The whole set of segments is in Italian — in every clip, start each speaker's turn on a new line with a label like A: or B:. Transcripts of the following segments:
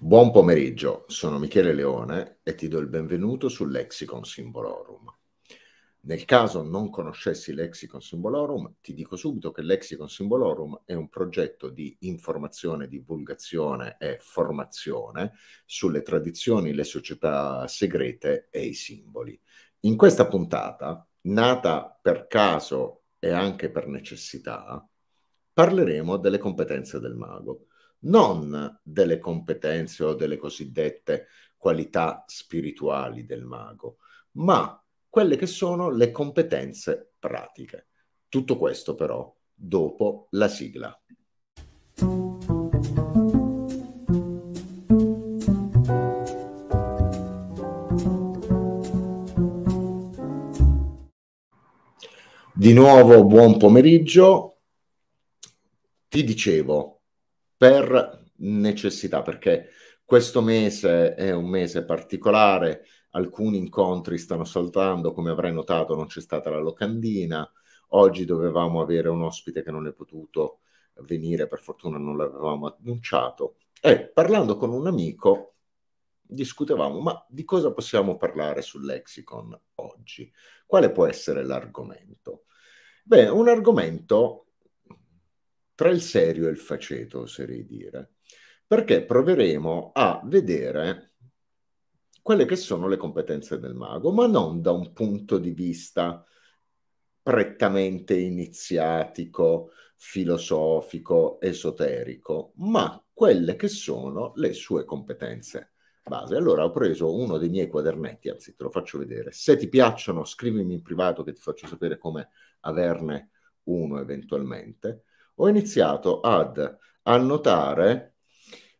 A: Buon pomeriggio, sono Michele Leone e ti do il benvenuto su Lexicon Symbolorum. Nel caso non conoscessi Lexicon Symbolorum, ti dico subito che Lexicon Symbolorum è un progetto di informazione, divulgazione e formazione sulle tradizioni, le società segrete e i simboli. In questa puntata, nata per caso e anche per necessità, parleremo delle competenze del mago
B: non
A: delle competenze o delle cosiddette qualità spirituali del mago, ma quelle che sono le competenze pratiche. Tutto questo però dopo la sigla. Di nuovo buon pomeriggio. Ti dicevo, per necessità, perché questo mese è un mese particolare, alcuni incontri stanno saltando, come avrai notato non c'è stata la locandina, oggi dovevamo avere un ospite che non è potuto venire, per fortuna non l'avevamo annunciato, e parlando con un amico discutevamo, ma di cosa possiamo parlare sul lexicon oggi? Quale può essere l'argomento? Beh, un argomento tra il serio e il faceto, oserei dire, perché proveremo a vedere quelle che sono le competenze del mago, ma non da un punto di vista prettamente iniziatico, filosofico, esoterico, ma quelle che sono le sue competenze base. Allora ho preso uno dei miei quadernetti, anzi te lo faccio vedere. Se ti piacciono scrivimi in privato che ti faccio sapere come averne uno eventualmente ho iniziato ad annotare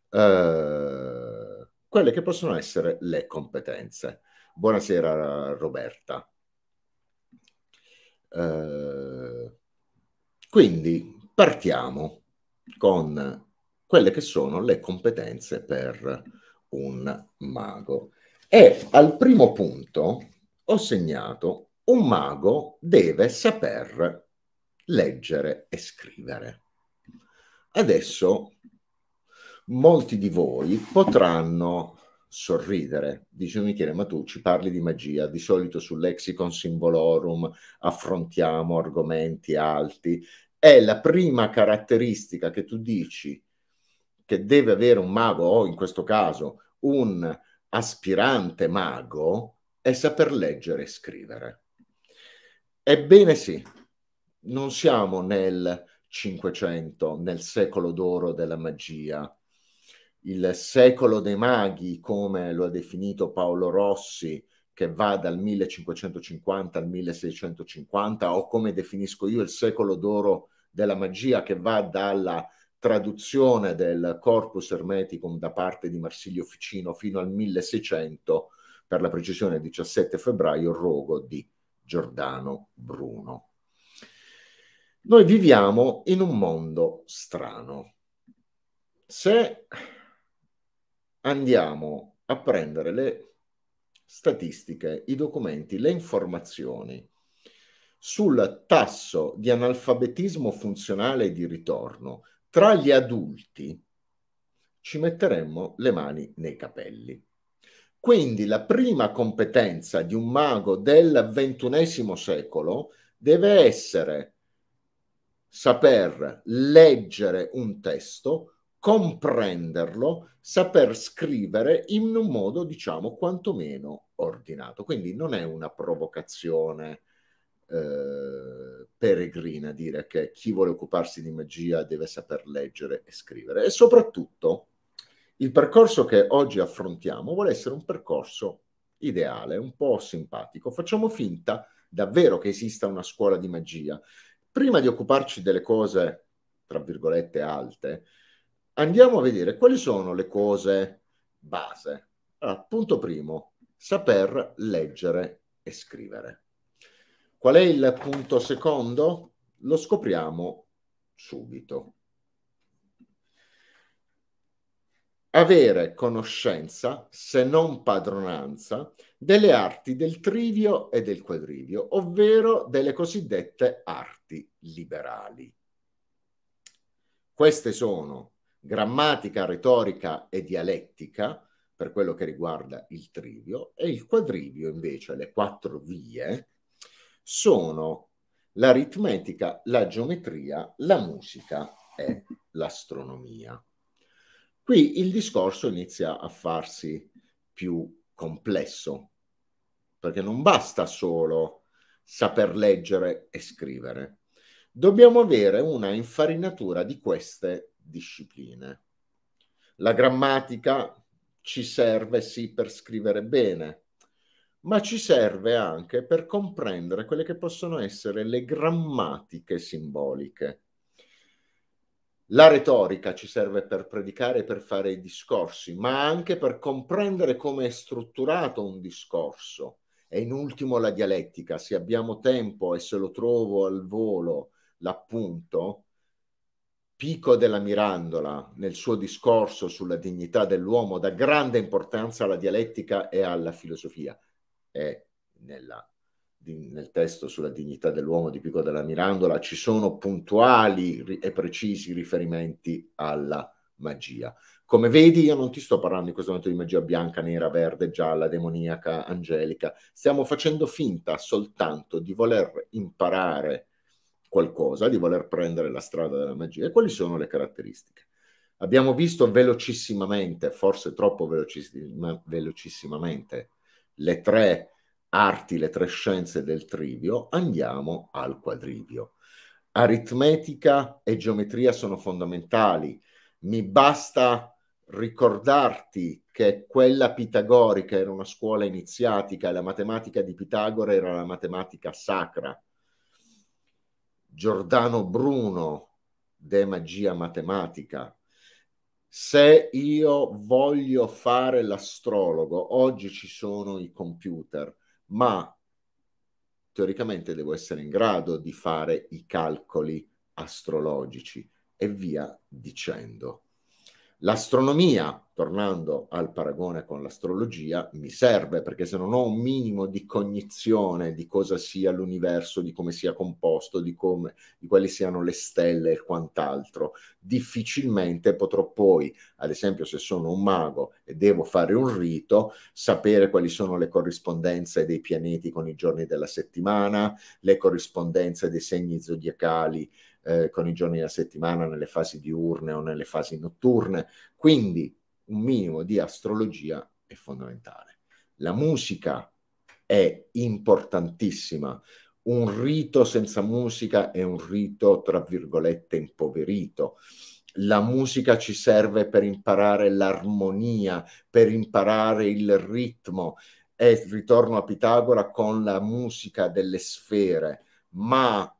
A: eh, quelle che possono essere le competenze. Buonasera Roberta. Eh, quindi partiamo con quelle che sono le competenze per un mago. E al primo punto ho segnato un mago deve saper leggere e scrivere. Adesso molti di voi potranno sorridere. Dice Michele, ma tu ci parli di magia, di solito sul lexicon simbolorum affrontiamo argomenti alti. È la prima caratteristica che tu dici che deve avere un mago o in questo caso un aspirante mago è saper leggere e scrivere. Ebbene sì, non siamo nel 500, nel secolo d'oro della magia. Il secolo dei maghi, come lo ha definito Paolo Rossi, che va dal 1550 al 1650, o come definisco io il secolo d'oro della magia, che va dalla traduzione del Corpus Hermeticum da parte di Marsilio Ficino fino al 1600, per la precisione 17 febbraio, rogo di Giordano Bruno. Noi viviamo in un mondo strano. Se andiamo a prendere le statistiche, i documenti, le informazioni sul tasso di analfabetismo funzionale di ritorno tra gli adulti, ci metteremmo le mani nei capelli. Quindi la prima competenza di un mago del XXI secolo deve essere saper leggere un testo, comprenderlo, saper scrivere in un modo, diciamo, quantomeno ordinato. Quindi non è una provocazione eh, peregrina dire che chi vuole occuparsi di magia deve saper leggere e scrivere. E soprattutto il percorso che oggi affrontiamo vuole essere un percorso ideale, un po' simpatico. Facciamo finta davvero che esista una scuola di magia prima di occuparci delle cose, tra virgolette, alte, andiamo a vedere quali sono le cose base. Allora, ah, punto primo, saper leggere e scrivere. Qual è il punto secondo? Lo scopriamo subito. avere conoscenza, se non padronanza, delle arti del trivio e del quadrivio, ovvero delle cosiddette arti liberali. Queste sono grammatica, retorica e dialettica, per quello che riguarda il trivio, e il quadrivio invece, le quattro vie, sono l'aritmetica, la geometria, la musica e l'astronomia. Qui il discorso inizia a farsi più complesso, perché non basta solo saper leggere e scrivere, dobbiamo avere una infarinatura di queste discipline. La grammatica ci serve sì per scrivere bene, ma ci serve anche per comprendere quelle che possono essere le grammatiche simboliche la retorica ci serve per predicare, per fare i discorsi, ma anche per comprendere come è strutturato un discorso. E in ultimo la dialettica, se abbiamo tempo e se lo trovo al volo, l'appunto, Pico della Mirandola, nel suo discorso sulla dignità dell'uomo, dà grande importanza alla dialettica e alla filosofia. E nella di, nel testo sulla dignità dell'uomo di Pico della Mirandola ci sono puntuali e precisi riferimenti alla magia. Come vedi, io non ti sto parlando in questo momento di magia bianca, nera, verde, gialla, demoniaca, angelica. Stiamo facendo finta soltanto di voler imparare qualcosa, di voler prendere la strada della magia. E quali sono le caratteristiche? Abbiamo visto velocissimamente, forse troppo velocissimamente, le tre arti le tre scienze del trivio, andiamo al quadrivio. Aritmetica e geometria sono fondamentali. Mi basta ricordarti che quella pitagorica era una scuola iniziatica, e la matematica di Pitagora era la matematica sacra. Giordano Bruno, De Magia Matematica. Se io voglio fare l'astrologo, oggi ci sono i computer, ma teoricamente devo essere in grado di fare i calcoli astrologici e via dicendo. L'astronomia, tornando al paragone con l'astrologia, mi serve perché se non ho un minimo di cognizione di cosa sia l'universo, di come sia composto, di, come, di quali siano le stelle e quant'altro, difficilmente potrò poi, ad esempio se sono un mago e devo fare un rito, sapere quali sono le corrispondenze dei pianeti con i giorni della settimana, le corrispondenze dei segni zodiacali eh, con i giorni della settimana, nelle fasi diurne o nelle fasi notturne. Quindi un minimo di astrologia è fondamentale. La musica è importantissima. Un rito senza musica è un rito, tra virgolette, impoverito la musica ci serve per imparare l'armonia, per imparare il ritmo. E ritorno a Pitagora con la musica delle sfere, ma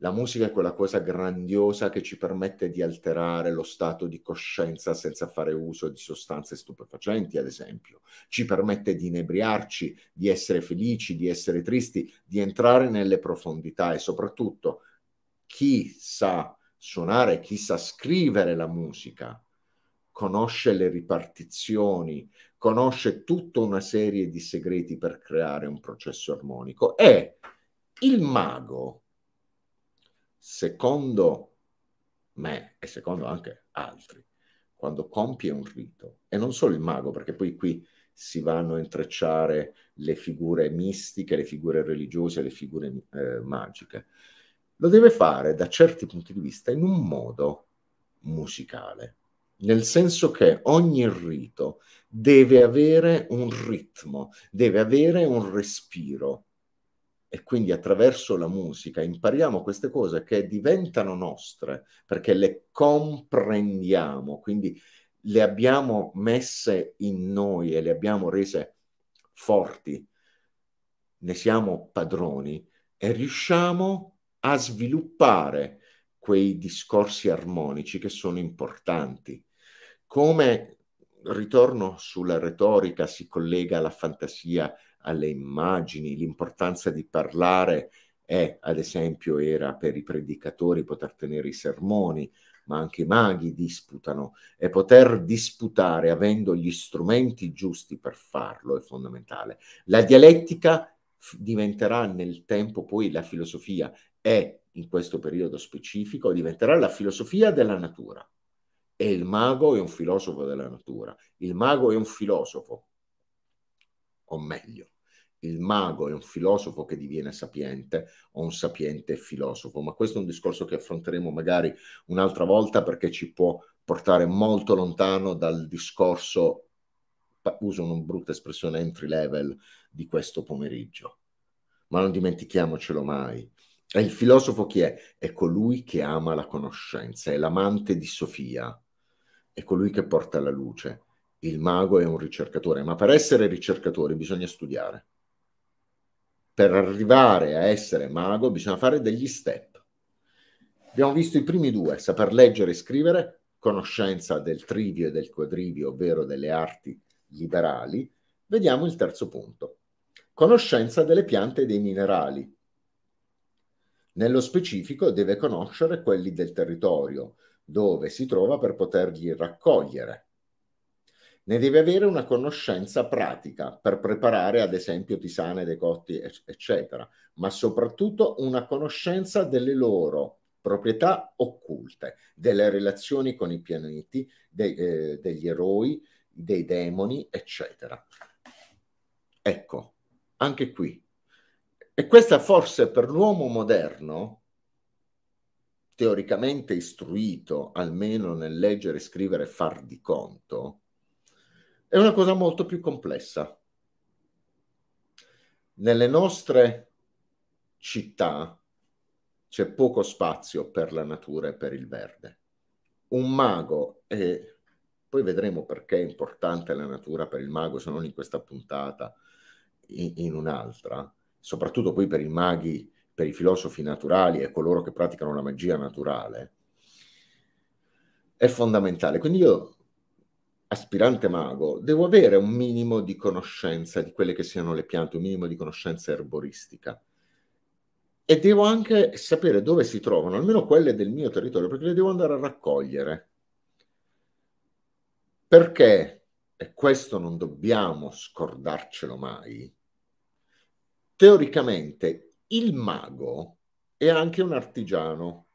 A: la musica è quella cosa grandiosa che ci permette di alterare lo stato di coscienza senza fare uso di sostanze stupefacenti, ad esempio. Ci permette di inebriarci, di essere felici, di essere tristi, di entrare nelle profondità e soprattutto chi sa suonare, chi sa scrivere la musica, conosce le ripartizioni, conosce tutta una serie di segreti per creare un processo armonico. E il mago secondo me e secondo anche altri, quando compie un rito, e non solo il mago, perché poi qui si vanno a intrecciare le figure mistiche, le figure religiose, le figure eh, magiche, lo deve fare da certi punti di vista in un modo musicale, nel senso che ogni rito deve avere un ritmo, deve avere un respiro, e quindi attraverso la musica impariamo queste cose che diventano nostre perché le comprendiamo, quindi le abbiamo messe in noi e le abbiamo rese forti, ne siamo padroni e riusciamo a sviluppare quei discorsi armonici che sono importanti. Come ritorno sulla retorica si collega alla fantasia alle immagini, l'importanza di parlare è, ad esempio, era per i predicatori poter tenere i sermoni, ma anche i maghi disputano e poter disputare avendo gli strumenti giusti per farlo è fondamentale. La dialettica diventerà nel tempo poi la filosofia è in questo periodo specifico diventerà la filosofia della natura e il mago è un filosofo della natura il mago è un filosofo o meglio il mago è un filosofo che diviene sapiente o un sapiente filosofo, ma questo è un discorso che affronteremo magari un'altra volta perché ci può portare molto lontano dal discorso, uso una brutta espressione, entry level di questo pomeriggio. Ma non dimentichiamocelo mai. E il filosofo chi è? È colui che ama la conoscenza, è l'amante di Sofia, è colui che porta alla luce. Il mago è un ricercatore, ma per essere ricercatori bisogna studiare per arrivare a essere mago bisogna fare degli step. Abbiamo visto i primi due, saper leggere e scrivere, conoscenza del trivio e del quadrivio, ovvero delle arti liberali. Vediamo il terzo punto, conoscenza delle piante e dei minerali. Nello specifico deve conoscere quelli del territorio dove si trova per poterli raccogliere ne devi avere una conoscenza pratica per preparare ad esempio tisane, decotti, eccetera, ma soprattutto una conoscenza delle loro proprietà occulte, delle relazioni con i pianeti, de, eh, degli eroi, dei demoni, eccetera. Ecco, anche qui. E questa forse per l'uomo moderno, teoricamente istruito almeno nel leggere, scrivere e far di conto, è una cosa molto più complessa. Nelle nostre città c'è poco spazio per la natura e per il verde. Un mago, e poi vedremo perché è importante la natura per il mago, se non in questa puntata, in, in un'altra, soprattutto poi per i maghi, per i filosofi naturali e coloro che praticano la magia naturale, è fondamentale. Quindi io aspirante mago, devo avere un minimo di conoscenza di quelle che siano le piante, un minimo di conoscenza erboristica. E devo anche sapere dove si trovano, almeno quelle del mio territorio, perché le devo andare a raccogliere. Perché, e questo non dobbiamo scordarcelo mai, teoricamente il mago è anche un artigiano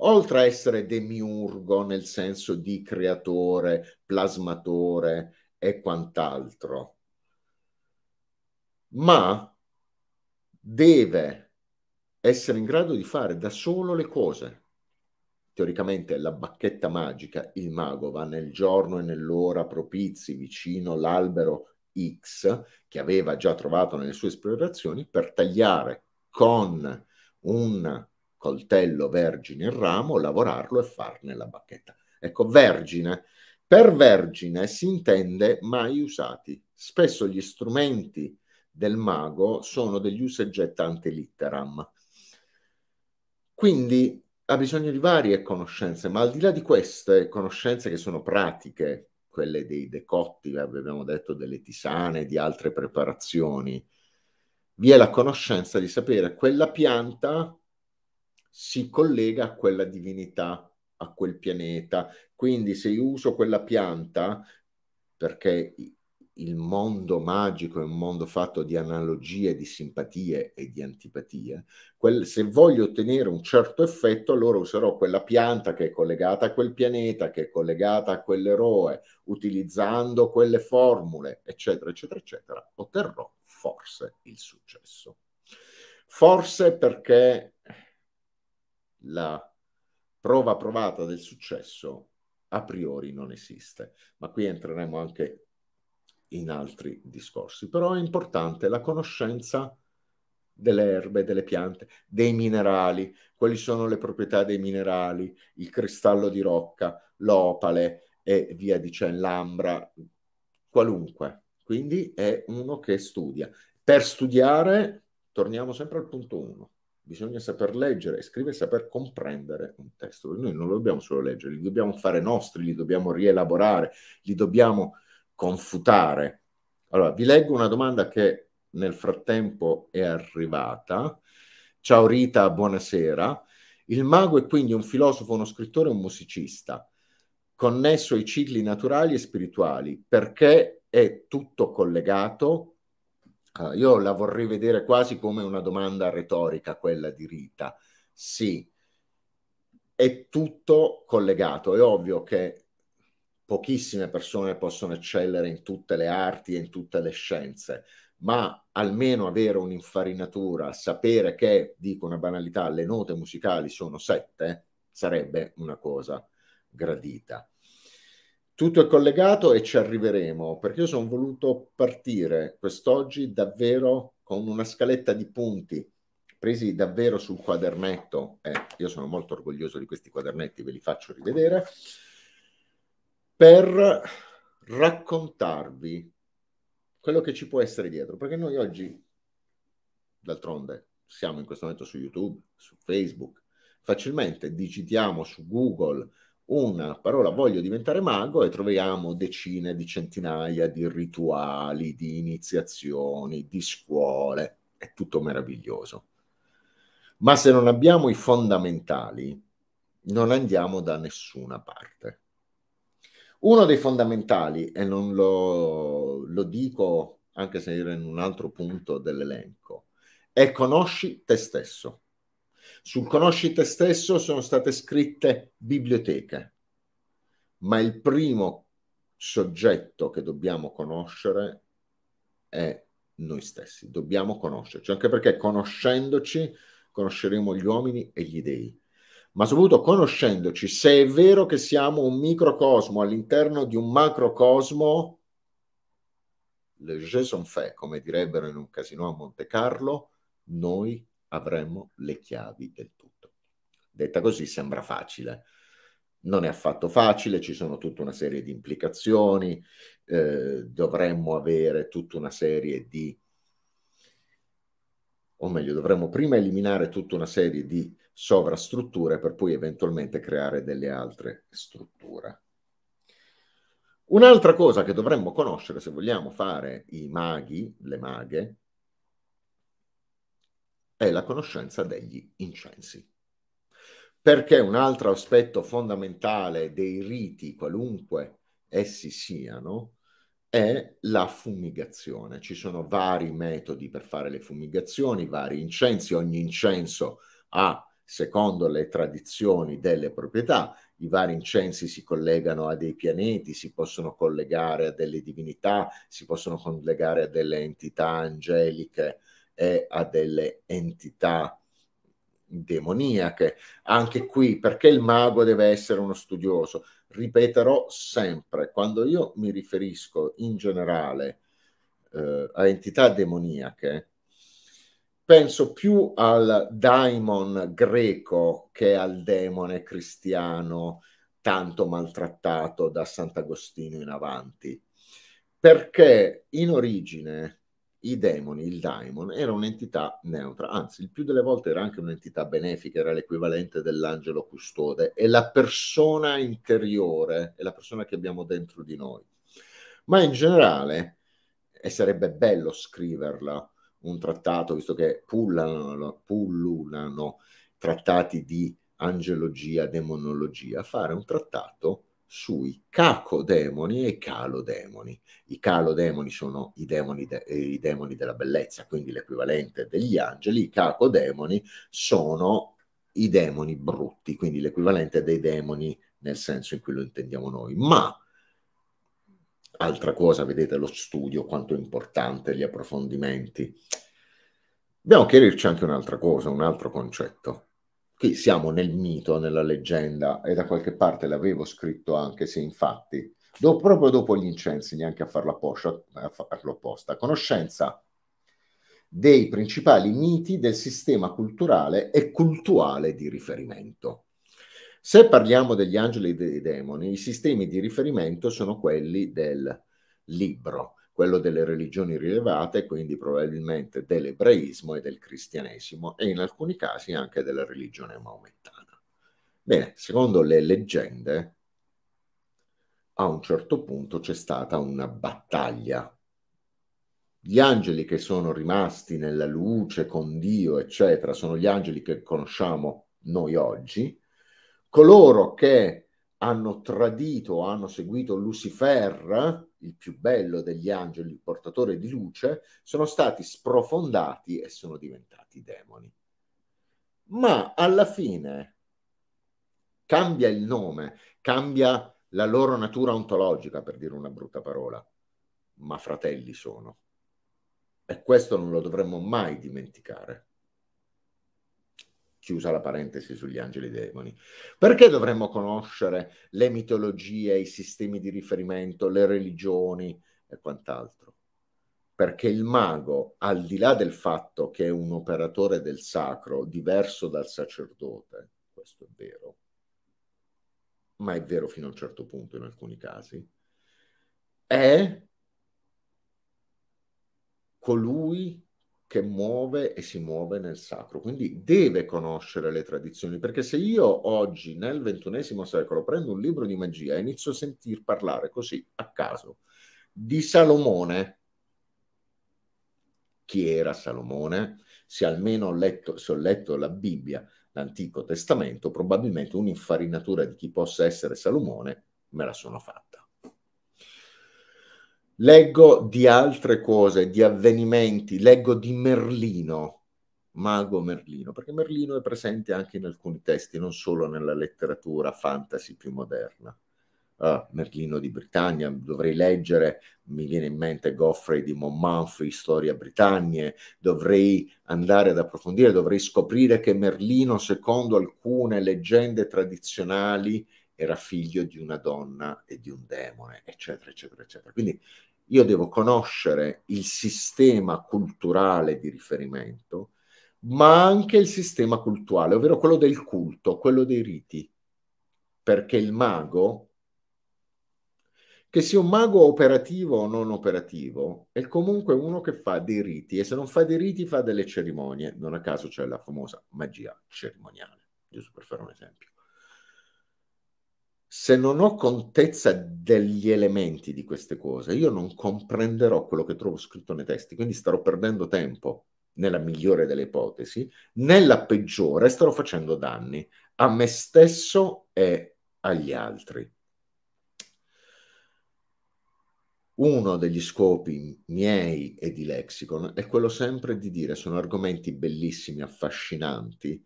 A: oltre a essere demiurgo nel senso di creatore, plasmatore e quant'altro, ma deve essere in grado di fare da solo le cose. Teoricamente la bacchetta magica, il mago, va nel giorno e nell'ora propizi vicino all'albero X che aveva già trovato nelle sue esplorazioni per tagliare con un coltello, vergine in ramo, lavorarlo e farne la bacchetta. Ecco, vergine. Per vergine si intende mai usati. Spesso gli strumenti del mago sono degli usegetta ante litteram. Quindi ha bisogno di varie conoscenze, ma al di là di queste conoscenze che sono pratiche, quelle dei decotti, abbiamo detto delle tisane, di altre preparazioni, vi è la conoscenza di sapere quella pianta si collega a quella divinità, a quel pianeta. Quindi se io uso quella pianta, perché il mondo magico è un mondo fatto di analogie, di simpatie e di antipatie. Quel, se voglio ottenere un certo effetto, allora userò quella pianta che è collegata a quel pianeta, che è collegata a quell'eroe, utilizzando quelle formule, eccetera, eccetera, eccetera. Otterrò forse il successo. Forse perché la prova provata del successo a priori non esiste. Ma qui entreremo anche in altri discorsi. Però è importante la conoscenza delle erbe, delle piante, dei minerali, quali sono le proprietà dei minerali, il cristallo di rocca, l'opale e via dicendo, l'ambra, qualunque. Quindi è uno che studia. Per studiare, torniamo sempre al punto 1 bisogna saper leggere e scrivere saper comprendere un testo. Noi non lo dobbiamo solo leggere, li dobbiamo fare nostri, li dobbiamo rielaborare, li dobbiamo confutare. Allora, vi leggo una domanda che nel frattempo è arrivata. Ciao Rita, buonasera. Il mago è quindi un filosofo, uno scrittore, un musicista, connesso ai cicli naturali e spirituali, perché è tutto collegato, cioè, io la vorrei vedere quasi come una domanda retorica quella di Rita. Sì, è tutto collegato. È ovvio che pochissime persone possono eccellere in tutte le arti e in tutte le scienze, ma almeno avere un'infarinatura, sapere che, dico una banalità, le note musicali sono sette, sarebbe una cosa gradita. Tutto è collegato e ci arriveremo, perché io sono voluto partire quest'oggi davvero con una scaletta di punti presi davvero sul quadernetto. Eh, io sono molto orgoglioso di questi quadernetti, ve li faccio rivedere, per raccontarvi quello che ci può essere dietro, perché noi oggi, d'altronde, siamo in questo momento su YouTube, su Facebook, facilmente digitiamo su Google una parola voglio diventare mago e troviamo decine di centinaia di rituali, di iniziazioni, di scuole, è tutto meraviglioso. Ma se non abbiamo i fondamentali, non andiamo da nessuna parte. Uno dei fondamentali, e non lo, lo dico anche se ero in un altro punto dell'elenco, è conosci te stesso. Sul conosci te stesso sono state scritte biblioteche, ma il primo soggetto che dobbiamo conoscere è noi stessi, dobbiamo conoscerci, anche perché conoscendoci conosceremo gli uomini e gli dei, ma soprattutto conoscendoci, se è vero che siamo un microcosmo all'interno di un macrocosmo, le je sont fait, come direbbero in un casino a Monte Carlo, noi avremmo le chiavi del tutto. Detta così sembra facile, non è affatto facile, ci sono tutta una serie di implicazioni, eh, dovremmo avere tutta una serie di, o meglio, dovremmo prima eliminare tutta una serie di sovrastrutture per poi eventualmente creare delle altre strutture. Un'altra cosa che dovremmo conoscere se vogliamo fare i maghi, le maghe, è la conoscenza degli incensi. Perché un altro aspetto fondamentale dei riti, qualunque essi siano, è la fumigazione. Ci sono vari metodi per fare le fumigazioni, vari incensi, ogni incenso ha, secondo le tradizioni, delle proprietà. I vari incensi si collegano a dei pianeti, si possono collegare a delle divinità, si possono collegare a delle entità angeliche e a delle entità demoniache. Anche qui, perché il mago deve essere uno studioso? Ripeterò sempre, quando io mi riferisco in generale eh, a entità demoniache, penso più al daimon greco che al demone cristiano tanto maltrattato da Sant'Agostino in avanti. Perché in origine i demoni, il daimon, era un'entità neutra, anzi il più delle volte era anche un'entità benefica, era l'equivalente dell'angelo custode, è la persona interiore, è la persona che abbiamo dentro di noi. Ma in generale, e sarebbe bello scriverla, un trattato, visto che pullano, pullulano trattati di angelogia, demonologia, fare un trattato sui cacodemoni e calodemoni. I calodemoni sono i demoni, de- eh, i demoni della bellezza, quindi l'equivalente degli angeli, i cacodemoni sono i demoni brutti, quindi l'equivalente dei demoni nel senso in cui lo intendiamo noi. Ma altra cosa, vedete lo studio, quanto è importante, gli approfondimenti. Dobbiamo chiarirci anche un'altra cosa, un altro concetto qui siamo nel mito, nella leggenda, e da qualche parte l'avevo scritto anche, se infatti, dopo, proprio dopo gli incensi, neanche a farlo apposta, eh, a farlo apposta, conoscenza dei principali miti del sistema culturale e cultuale di riferimento. Se parliamo degli angeli e dei demoni, i sistemi di riferimento sono quelli del libro quello delle religioni rilevate, quindi probabilmente dell'ebraismo e del cristianesimo e in alcuni casi anche della religione maomettana. Bene, secondo le leggende, a un certo punto c'è stata una battaglia. Gli angeli che sono rimasti nella luce con Dio, eccetera, sono gli angeli che conosciamo noi oggi. Coloro che hanno tradito, hanno seguito Lucifer, il più bello degli angeli, il portatore di luce, sono stati sprofondati e sono diventati demoni. Ma alla fine cambia il nome, cambia la loro natura ontologica, per dire una brutta parola, ma fratelli sono. E questo non lo dovremmo mai dimenticare chiusa la parentesi sugli angeli demoni. Perché dovremmo conoscere le mitologie, i sistemi di riferimento, le religioni e quant'altro? Perché il mago, al di là del fatto che è un operatore del sacro diverso dal sacerdote, questo è vero, ma è vero fino a un certo punto in alcuni casi, è colui che muove e si muove nel sacro, quindi deve conoscere le tradizioni, perché se io oggi nel ventunesimo secolo prendo un libro di magia e inizio a sentir parlare così a caso di Salomone, chi era Salomone? Se almeno ho letto, se ho letto la Bibbia, l'Antico Testamento, probabilmente un'infarinatura di chi possa essere Salomone me la sono fatta. Leggo di altre cose, di avvenimenti, leggo di Merlino, mago Merlino, perché Merlino è presente anche in alcuni testi, non solo nella letteratura fantasy più moderna. Uh, Merlino di Britannia, dovrei leggere, mi viene in mente Goffrey di Montmanfrey, Storia Britannia, dovrei andare ad approfondire, dovrei scoprire che Merlino, secondo alcune leggende tradizionali, era figlio di una donna e di un demone, eccetera, eccetera, eccetera. Quindi io devo conoscere il sistema culturale di riferimento, ma anche il sistema cultuale, ovvero quello del culto, quello dei riti, perché il mago, che sia un mago operativo o non operativo, è comunque uno che fa dei riti e se non fa dei riti fa delle cerimonie, non a caso c'è la famosa magia cerimoniale, giusto per fare un esempio se non ho contezza degli elementi di queste cose, io non comprenderò quello che trovo scritto nei testi, quindi starò perdendo tempo nella migliore delle ipotesi, nella peggiore starò facendo danni a me stesso e agli altri. Uno degli scopi miei e di Lexicon è quello sempre di dire sono argomenti bellissimi, affascinanti,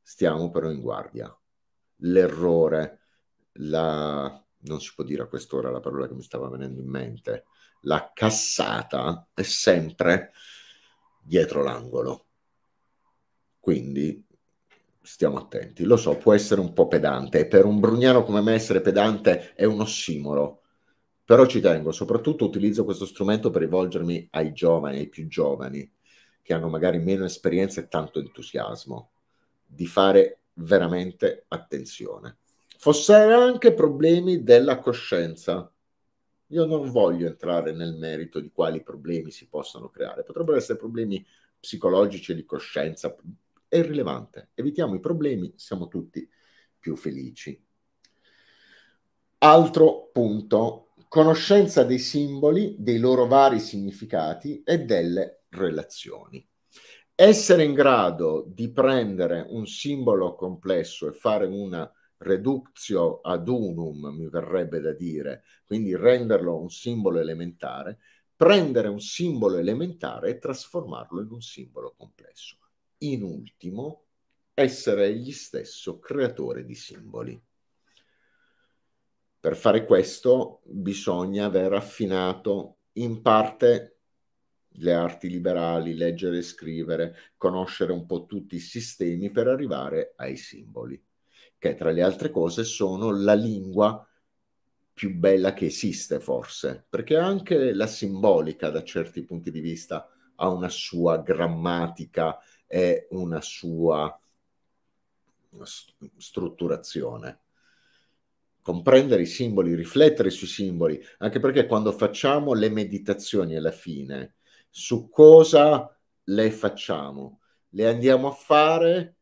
A: stiamo però in guardia. L'errore, la, non si può dire a quest'ora la parola che mi stava venendo in mente, la cassata è sempre dietro l'angolo. Quindi stiamo attenti. Lo so, può essere un po' pedante, per un brugnano come me essere pedante è uno simolo però ci tengo, soprattutto utilizzo questo strumento per rivolgermi ai giovani, ai più giovani, che hanno magari meno esperienza e tanto entusiasmo, di fare veramente attenzione fossero anche problemi della coscienza. Io non voglio entrare nel merito di quali problemi si possano creare, potrebbero essere problemi psicologici e di coscienza, è irrilevante. Evitiamo i problemi, siamo tutti più felici. Altro punto, conoscenza dei simboli, dei loro vari significati e delle relazioni. Essere in grado di prendere un simbolo complesso e fare una reductio ad unum, mi verrebbe da dire, quindi renderlo un simbolo elementare, prendere un simbolo elementare e trasformarlo in un simbolo complesso. In ultimo, essere egli stesso creatore di simboli. Per fare questo bisogna aver affinato in parte le arti liberali, leggere e scrivere, conoscere un po' tutti i sistemi per arrivare ai simboli che tra le altre cose sono la lingua più bella che esiste forse, perché anche la simbolica da certi punti di vista ha una sua grammatica e una sua st- strutturazione. Comprendere i simboli, riflettere sui simboli, anche perché quando facciamo le meditazioni alla fine, su cosa le facciamo? Le andiamo a fare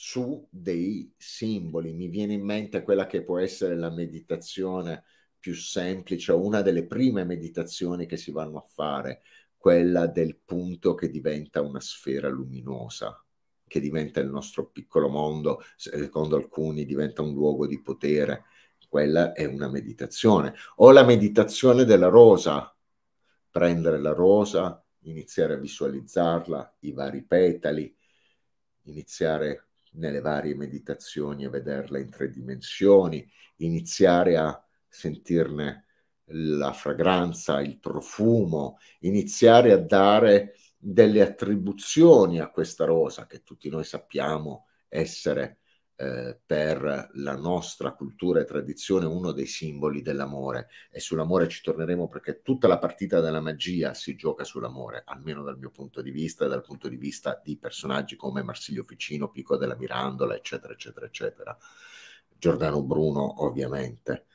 A: su dei simboli. Mi viene in mente quella che può essere la meditazione più semplice, una delle prime meditazioni che si vanno a fare, quella del punto che diventa una sfera luminosa, che diventa il nostro piccolo mondo, secondo alcuni diventa un luogo di potere. Quella è una meditazione. O la meditazione della rosa, prendere la rosa, iniziare a visualizzarla, i vari petali, iniziare nelle varie meditazioni e vederla in tre dimensioni, iniziare a sentirne la fragranza, il profumo, iniziare a dare delle attribuzioni a questa rosa che tutti noi sappiamo essere eh, per la nostra cultura e tradizione uno dei simboli dell'amore e sull'amore ci torneremo perché tutta la partita della magia si gioca sull'amore, almeno dal mio punto di vista e dal punto di vista di personaggi come Marsilio Ficino, Pico della Mirandola, eccetera, eccetera, eccetera. Giordano Bruno, ovviamente.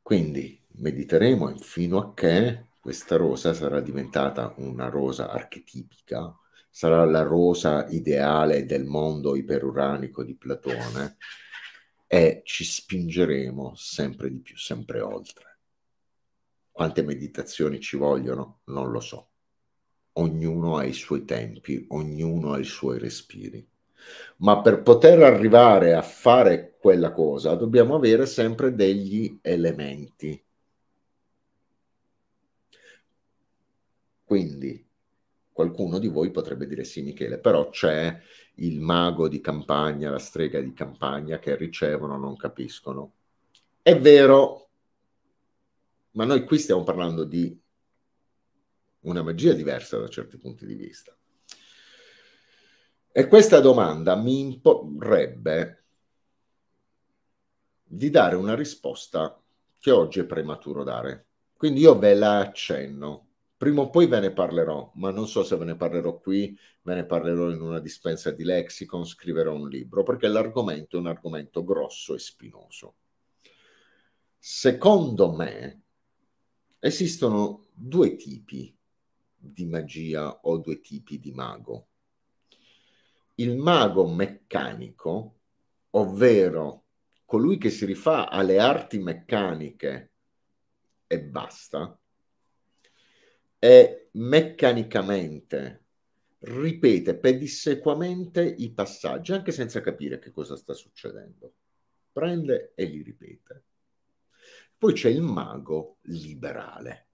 A: Quindi mediteremo fino a che questa rosa sarà diventata una rosa archetipica, sarà la rosa ideale del mondo iperuranico di Platone e ci spingeremo sempre di più, sempre oltre. Quante meditazioni ci vogliono? Non lo so. Ognuno ha i suoi tempi, ognuno ha i suoi respiri. Ma per poter arrivare a fare quella cosa dobbiamo avere sempre degli elementi. Quindi Qualcuno di voi potrebbe dire sì, Michele, però c'è il mago di campagna, la strega di campagna che ricevono, non capiscono. È vero, ma noi qui stiamo parlando di una magia diversa da certi punti di vista. E questa domanda mi imporrebbe di dare una risposta che oggi è prematuro dare. Quindi io ve la accenno. Prima o poi ve ne parlerò, ma non so se ve ne parlerò qui, ve ne parlerò in una dispensa di lexicon, scriverò un libro, perché l'argomento è un argomento grosso e spinoso. Secondo me esistono due tipi di magia o due tipi di mago. Il mago meccanico, ovvero colui che si rifà alle arti meccaniche e basta, e meccanicamente ripete pedissequamente i passaggi anche senza capire che cosa sta succedendo. Prende e li ripete. Poi c'è il mago liberale,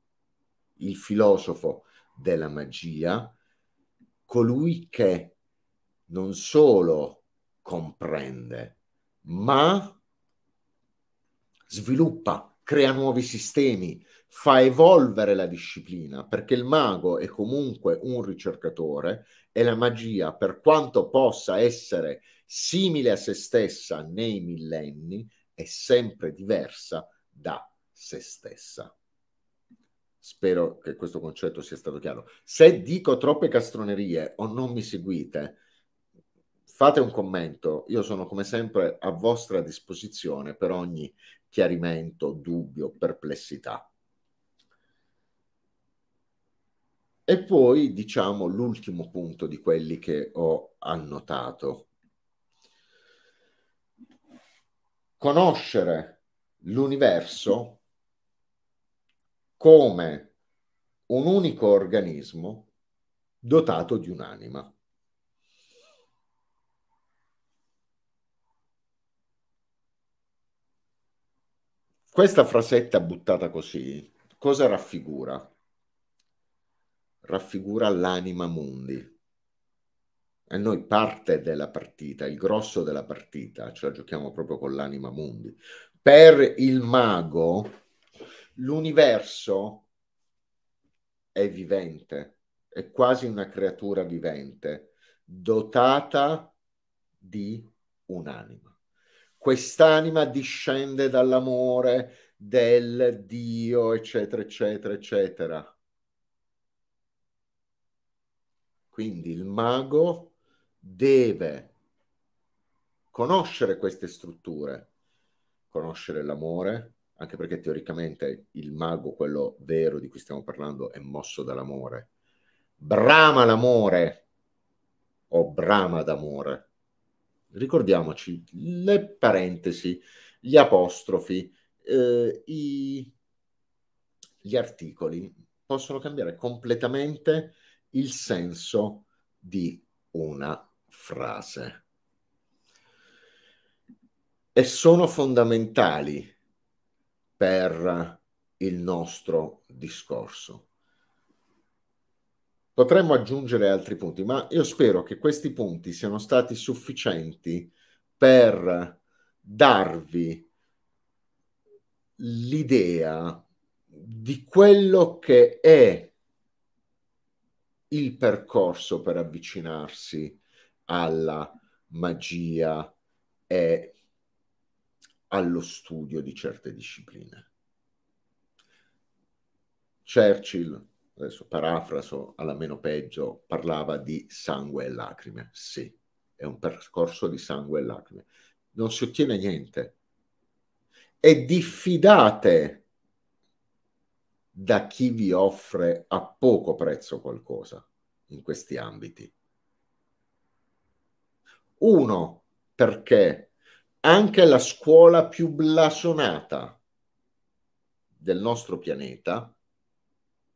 A: il filosofo della magia, colui che non solo comprende, ma sviluppa, crea nuovi sistemi, fa evolvere la disciplina, perché il mago è comunque un ricercatore e la magia, per quanto possa essere simile a se stessa nei millenni, è sempre diversa da se stessa. Spero che questo concetto sia stato chiaro. Se dico troppe castronerie o non mi seguite, fate un commento. Io sono come sempre a vostra disposizione per ogni chiarimento, dubbio, perplessità. E poi diciamo l'ultimo punto di quelli che ho annotato. Conoscere l'universo come un unico organismo dotato di un'anima. Questa frasetta buttata così, cosa raffigura? raffigura l'anima mundi. E noi parte della partita, il grosso della partita, ce la giochiamo proprio con l'anima mundi. Per il mago, l'universo è vivente, è quasi una creatura vivente, dotata di un'anima. Quest'anima discende dall'amore del Dio, eccetera, eccetera, eccetera Quindi il mago deve conoscere queste strutture, conoscere l'amore, anche perché teoricamente il mago, quello vero di cui stiamo parlando, è mosso dall'amore. Brama l'amore o brama d'amore. Ricordiamoci le parentesi, gli apostrofi, eh, i, gli articoli possono cambiare completamente il senso di una frase. E sono fondamentali per il nostro discorso. Potremmo aggiungere altri punti, ma io spero che questi punti siano stati sufficienti per darvi l'idea di quello che è il percorso per avvicinarsi alla magia e allo studio di certe discipline. Churchill, adesso parafraso alla meno peggio, parlava di sangue e lacrime. Sì, è un percorso di sangue e lacrime. Non si ottiene niente. E diffidate da chi vi offre a poco prezzo qualcosa in questi ambiti. Uno, perché anche la scuola più blasonata del nostro pianeta,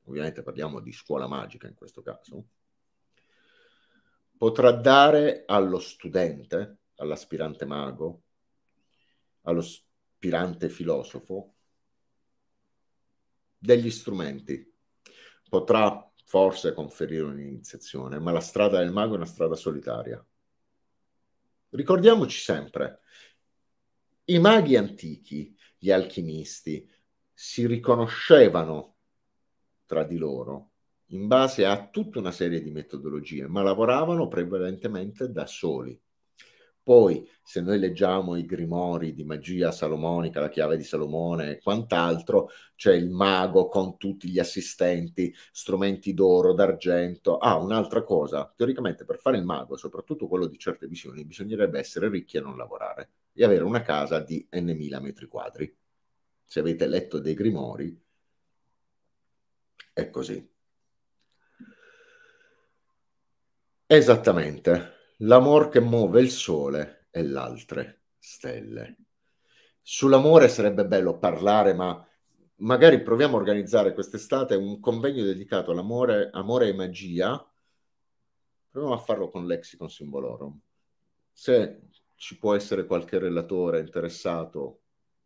A: ovviamente parliamo di scuola magica in questo caso, potrà dare allo studente, all'aspirante mago, allo aspirante filosofo, degli strumenti. Potrà forse conferire un'iniziazione, ma la strada del mago è una strada solitaria. Ricordiamoci sempre, i maghi antichi, gli alchimisti, si riconoscevano tra di loro in base a tutta una serie di metodologie, ma lavoravano prevalentemente da soli. Poi, se noi leggiamo i grimori di magia salomonica, la chiave di Salomone e quant'altro, c'è il mago con tutti gli assistenti, strumenti d'oro, d'argento. Ah, un'altra cosa, teoricamente per fare il mago, soprattutto quello di certe visioni, bisognerebbe essere ricchi e non lavorare e avere una casa di n.000 metri quadri. Se avete letto dei grimori, è così. Esattamente. L'amor che muove il sole e le altre stelle. Sull'amore sarebbe bello parlare, ma magari proviamo a organizzare quest'estate un convegno dedicato all'amore, amore e magia. Proviamo a farlo con Lexicon Symbolorum. Se ci può essere qualche relatore interessato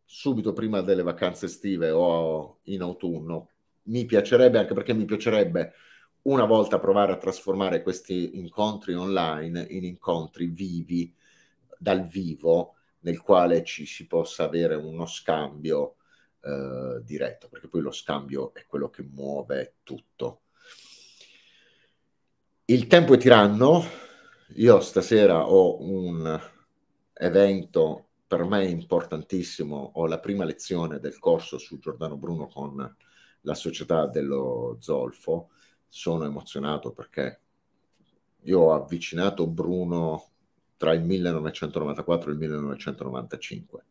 A: subito prima delle vacanze estive o in autunno, mi piacerebbe, anche perché mi piacerebbe una volta provare a trasformare questi incontri online in incontri vivi, dal vivo, nel quale ci si possa avere uno scambio eh, diretto, perché poi lo scambio è quello che muove tutto. Il tempo è tiranno, io stasera ho un evento per me importantissimo, ho la prima lezione del corso su Giordano Bruno con la società dello Zolfo, sono emozionato perché io ho avvicinato Bruno tra il 1994 e il 1995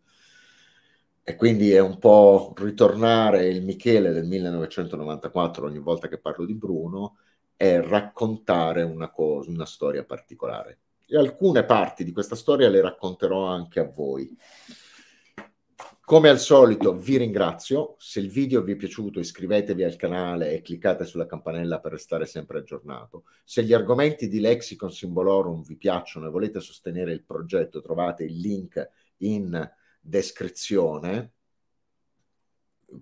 A: e quindi è un po' ritornare il Michele del 1994 ogni volta che parlo di Bruno e raccontare una, cosa, una storia particolare. E alcune parti di questa storia le racconterò anche a voi. Come al solito vi ringrazio, se il video vi è piaciuto iscrivetevi al canale e cliccate sulla campanella per restare sempre aggiornato. Se gli argomenti di Lexicon Symbolorum vi piacciono e volete sostenere il progetto trovate il link in descrizione.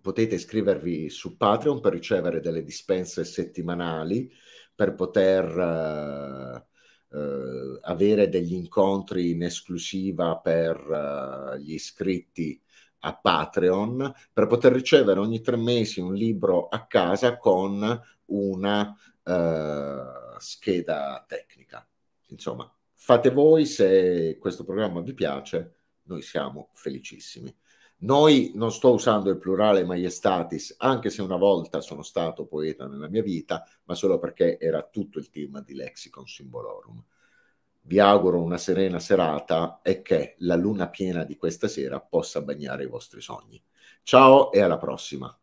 A: Potete iscrivervi su Patreon per ricevere delle dispense settimanali, per poter... Uh, uh, avere degli incontri in esclusiva per uh, gli iscritti a Patreon per poter ricevere ogni tre mesi un libro a casa con una uh, scheda tecnica. Insomma, fate voi se questo programma vi piace, noi siamo felicissimi. Noi non sto usando il plurale maiestatis, anche se una volta sono stato poeta nella mia vita, ma solo perché era tutto il tema di Lexicon Symbolorum vi auguro una serena serata e che la luna piena di questa sera possa bagnare i vostri sogni. Ciao e alla prossima.